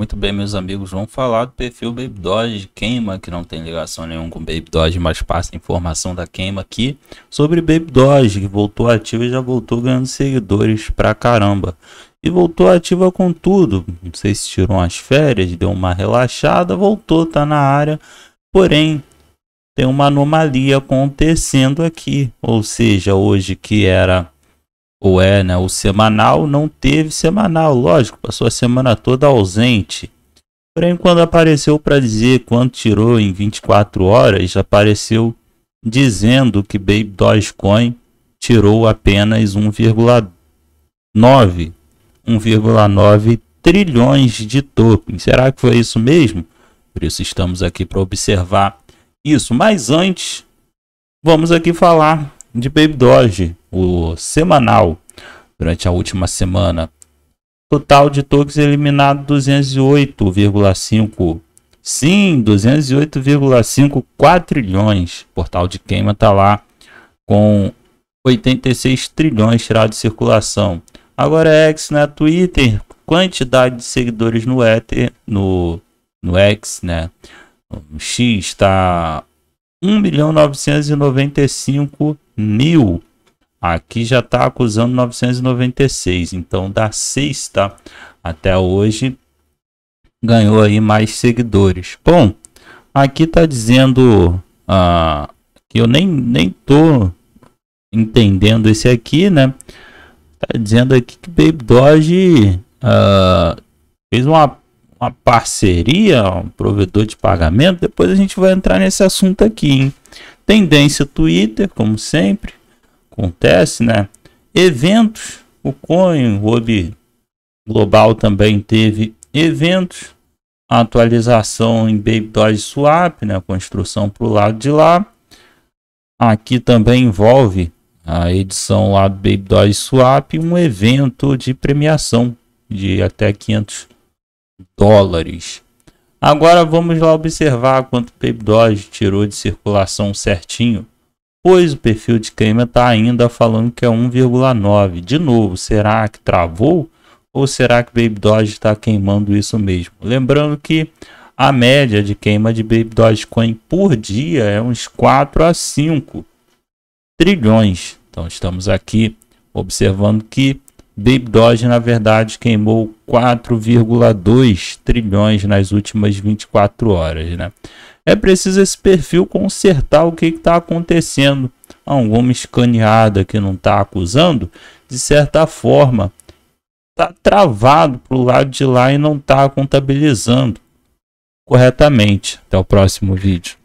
Muito bem, meus amigos, vamos falar do perfil Baby Doge Queima, que não tem ligação nenhuma com Baby Doge, mas passa informação da Queima aqui sobre Baby Doge, que voltou ativa e já voltou ganhando seguidores pra caramba. E voltou ativa com tudo, não sei se tirou as férias, deu uma relaxada, voltou, tá na área, porém tem uma anomalia acontecendo aqui, ou seja, hoje que era ou é, né? O semanal não teve semanal, lógico, passou a semana toda ausente. Porém, quando apareceu para dizer quanto tirou em 24 horas, apareceu dizendo que Baby Dogecoin tirou apenas 1,9 1,9 trilhões de tokens. Será que foi isso mesmo? Por isso estamos aqui para observar isso. Mas antes, vamos aqui falar de Baby Doge, o semanal, durante a última semana. Total de tokens eliminado 208,5. Sim, 208,5 quadrilhões. Portal de queima está lá com 86 trilhões tirados de circulação. Agora é X né? Twitter, quantidade de seguidores no Ether, no, no X, né? O X está 1 milhão 995 mil. Aqui já está acusando 996, então da sexta tá? até hoje ganhou aí mais seguidores. Bom, aqui está dizendo ah, que eu nem nem tô entendendo esse aqui, né? Tá dizendo aqui que Baby Doge ah, fez uma uma parceria, um provedor de pagamento. Depois a gente vai entrar nesse assunto aqui. Hein? Tendência Twitter, como sempre acontece, né? Eventos, o Coin Hub Global também teve eventos. atualização em Baby Doge Swap, né? construção para o lado de lá. Aqui também envolve a edição lá do Baby Doge Swap, um evento de premiação de até 500 dólares. Agora vamos lá observar quanto o PIB Dodge tirou de circulação certinho, pois o perfil de queima está ainda falando que é 1,9. De novo, será que travou? Ou será que Baby Dodge está queimando isso mesmo? Lembrando que a média de queima de Baby Dogecoin por dia é uns 4 a 5 trilhões. Então estamos aqui observando que Baby Doge, na verdade, queimou 4,2 trilhões nas últimas 24 horas. Né? É preciso esse perfil consertar o que está acontecendo. Alguma escaneada que não está acusando, de certa forma, está travado para o lado de lá e não está contabilizando corretamente. Até o próximo vídeo.